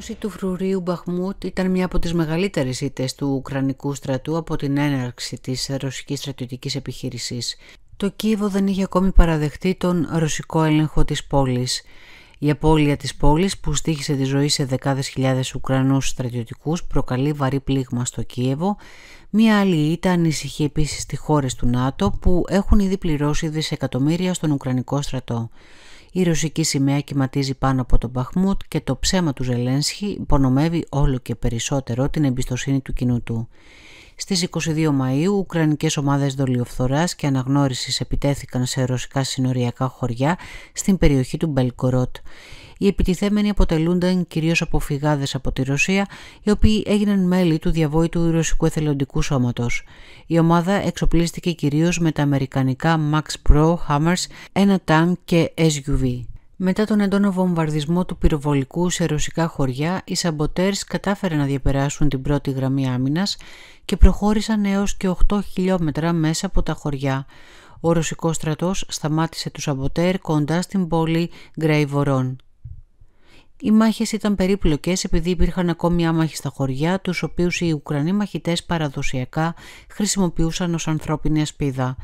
πτώση του φρουρίου Μπαχμούτ ήταν μια από τις μεγαλύτερες ήττες του Ουκρανικού στρατού από την έναρξη της ρωσικής στρατιωτικής επιχείρησης. Το Κίεβο δεν είχε ακόμη παραδεχτεί τον ρωσικό έλεγχο της πόλης. Η απώλεια της πόλης που στήχησε τη ζωή σε δεκάδες χιλιάδες Ουκρανούς στρατιωτικούς προκαλεί βαρύ πλήγμα στο Κίεβο. Μία άλλη ήττα ανησυχεί επίσης τη χώρες του ΝΑΤΟ που έχουν ήδη πληρώσει δισεκατομμύρια στον Ουκρανικό στρατό. Η ρωσική σημαία κυματίζει πάνω από τον Παχμούτ και το ψέμα του Ζελένσχη υπονομεύει όλο και περισσότερο την εμπιστοσύνη του κοινού του. Στις 22 Μαΐου, ουκρανικές ομάδες δολιοφθοράς και αναγνώρισης επιτέθηκαν σε ρωσικά συνοριακά χωριά στην περιοχή του Μπελκορότ. Οι επιτιθέμενοι αποτελούνταν κυρίως από φυγάδες από τη Ρωσία, οι οποίοι έγιναν μέλη του διαβόητου Ρωσικού Εθελοντικού Σώματος. Η ομάδα εξοπλίστηκε κυρίως με τα αμερικανικά Max Pro Hammers, ένα τάγκ και SUV. Μετά τον έντονο βομβαρδισμό του πυροβολικού σε ρωσικά χωριά, οι σαμποτέρς κατάφεραν να διαπεράσουν την πρώτη γραμμή άμυνας και προχώρησαν έως και 8 χιλιόμετρα μέσα από τα χωριά. Ο ρωσικός στρατός σταμάτησε τους σαμποτέρ κοντά στην πόλη Γκραϊβορών. Οι μάχες ήταν περίπλοκες επειδή υπήρχαν ακόμη άμαχοι στα χωριά, τους οποίους οι Ουκρανοί μαχητές παραδοσιακά χρησιμοποιούσαν ως ανθρώπινη ασπίδα.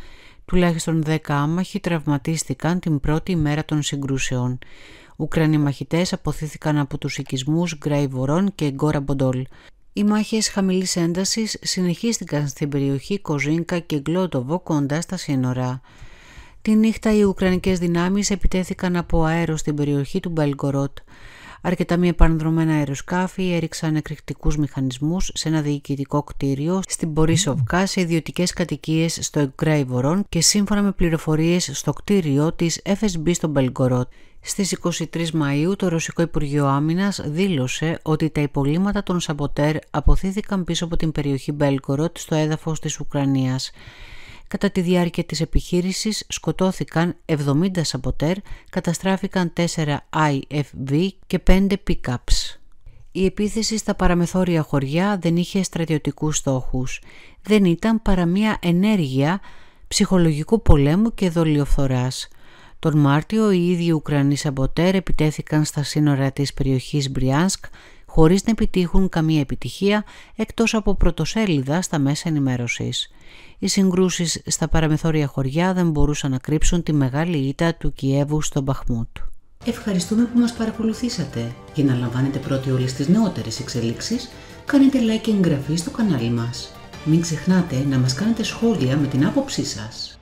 Τουλάχιστον 10 άμαχοι τραυματίστηκαν την πρώτη ημέρα των συγκρούσεων. Ουκρανοί μαχητές αποθήθηκαν από τους οικισμούς Γκράιβορον και Γκόρα Μποντόλ. Οι μάχες χαμηλής έντασης συνεχίστηκαν στην περιοχή Κοζίνκα και Γκλότοβο κοντά στα σύνορα. Τη νύχτα οι Ουκρανικές δυνάμεις επιτέθηκαν από αέρο στην περιοχή του Μπελγκορότ. Αρκετά μη επανδρομένα αεροσκάφη έριξαν εκρηκτικούς μηχανισμούς σε ένα διοικητικό κτίριο στην Πορίσοβκα σε ιδιωτικές κατοικίες στο Εγκράι και σύμφωνα με πληροφορίες στο κτίριο της FSB στο Μπελγκορότ. Στις 23 Μαΐου το Ρωσικό Υπουργείο Άμυνας δήλωσε ότι τα υπολείμματα των Σαμποτέρ αποθήθηκαν πίσω από την περιοχή Μπέλκοροτ στο έδαφος της Ουκρανίας. Κατά τη διάρκεια της επιχείρησης σκοτώθηκαν 70 σαμποτέρ, καταστράφηκαν 4 IFV και 5 pickups. Η επίθεση στα παραμεθόρια χωριά δεν είχε στρατιωτικούς στόχους. Δεν ήταν παρά μια ενέργεια ψυχολογικού πολέμου και δολιοφθοράς. Τον Μάρτιο οι ίδιοι Ουκρανοί σαμποτέρ επιτέθηκαν στα σύνορα της περιοχής Μπριάνσκ χωρίς να επιτύχουν καμία επιτυχία εκτός από πρωτοσέλιδα στα μέσα ενημέρωσης. Οι συγκρούσεις στα παραμεθόρια χωριά δεν μπορούσαν να κρύψουν τη μεγάλη ήττα του Κιέβου στον Παχμούτ. Ευχαριστούμε που μας παρακολουθήσατε. Για να λαμβάνετε πρώτοι όλες τις νεότερες εξελίξεις, κάνετε like και εγγραφή στο κανάλι μας. Μην ξεχνάτε να μας κάνετε σχόλια με την άποψή σας.